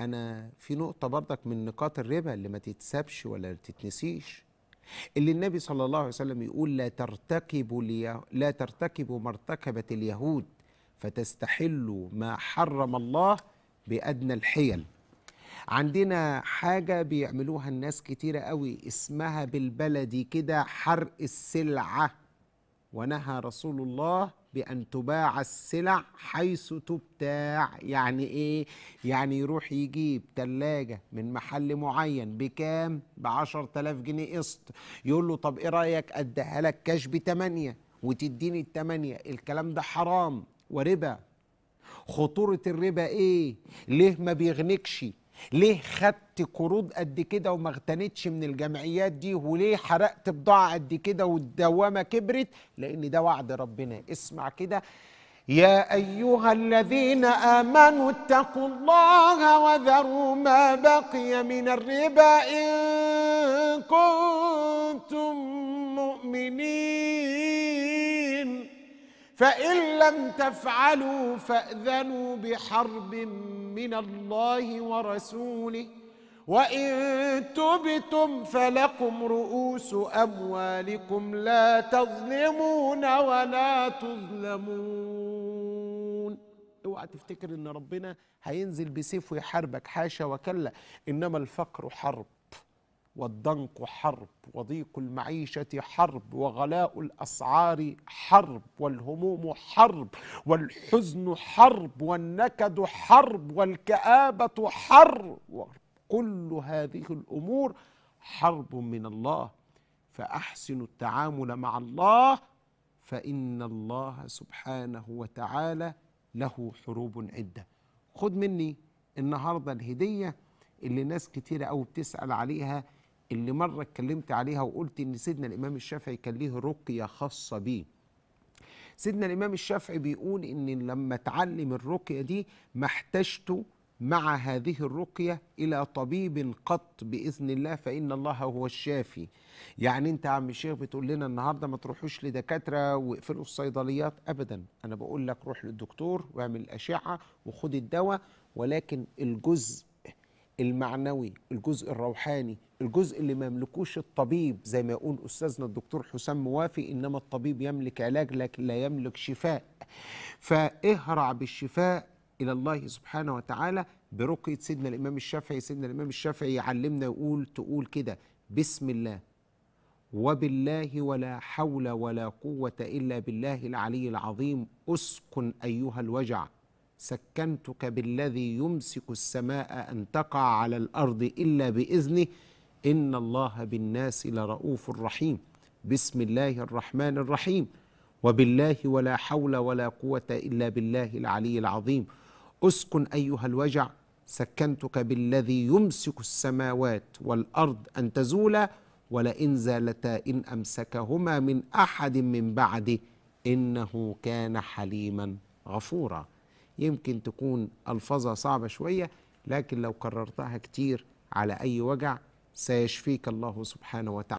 انا في نقطه برضك من نقاط الربا اللي ما تتسابش ولا تتنسيش اللي النبي صلى الله عليه وسلم يقول لا ترتكبوا لا ترتكبوا ما ارتكبت اليهود فتستحلوا ما حرم الله بأدنى الحيل عندنا حاجة بيعملوها الناس كتيرة قوي اسمها بالبلدي كده حرق السلعة ونهى رسول الله بأن تباع السلع حيث تبتاع يعني إيه؟ يعني يروح يجيب تلاجة من محل معين بكام؟ بعشر تلاف جنيه قسط يقول له طب إيه رأيك أديها لك كاش بتمانية وتديني التمانية الكلام ده حرام وربا خطورة الربا إيه؟ ليه ما بيغنكش؟ ليه خدت قروض قد كده وما اغتنتش من الجمعيات دي وليه حرقت بضاعة قد كده والدوامة كبرت لأن ده وعد ربنا اسمع كده يا أيها الذين آمنوا اتقوا الله وذروا ما بقي من الربا إن كنتم مؤمنين فان لم تفعلوا فاذنوا بحرب من الله ورسوله وان تبتم فلكم رؤوس اموالكم لا تظلمون ولا تظلمون اوعى تفتكر ان ربنا هينزل بسيف ويحاربك حاشا وكلا انما الفقر حرب والضنك حرب وضيق المعيشة حرب وغلاء الأسعار حرب والهموم حرب والحزن حرب والنكد حرب والكآبة حرب وكل هذه الأمور حرب من الله فأحسنوا التعامل مع الله فإن الله سبحانه وتعالى له حروب عدة خد مني النهاردة الهدية اللي ناس كتير قوي بتسأل عليها اللي مرة اتكلمت عليها وقلت إن سيدنا الإمام الشافعي كان ليه رقية خاصة بيه سيدنا الإمام الشافعي بيقول إن لما اتعلم الرقية دي ما احتجته مع هذه الرقية إلى طبيب قط بإذن الله فإن الله هو الشافي يعني أنت يا عم الشيخ بتقول لنا النهاردة ما تروحوش لدكاترة واقفلوا الصيدليات أبدا أنا بقول لك روح للدكتور واعمل الأشعة وخد الدواء ولكن الجزء المعنوي الجزء الروحاني الجزء اللي ما يملكوش الطبيب زي ما يقول أستاذنا الدكتور حسام موافي إنما الطبيب يملك علاج لكن لا يملك شفاء فاهرع بالشفاء إلى الله سبحانه وتعالى برقية سيدنا الإمام الشافعي سيدنا الإمام الشافعي يعلمنا يقول تقول كده بسم الله وبالله ولا حول ولا قوة إلا بالله العلي العظيم أسكن أيها الوجع سكنتك بالذي يمسك السماء أن تقع على الأرض إلا بإذنه إن الله بالناس لرؤوف رحيم بسم الله الرحمن الرحيم وبالله ولا حول ولا قوة إلا بالله العلي العظيم أسكن أيها الوجع سكنتك بالذي يمسك السماوات والأرض أن تزولا ولئن زالتا إن أمسكهما من أحد من بعده إنه كان حليما غفورا يمكن تكون الفاظها صعبه شويه لكن لو كررتها كتير على اي وجع سيشفيك الله سبحانه وتعالى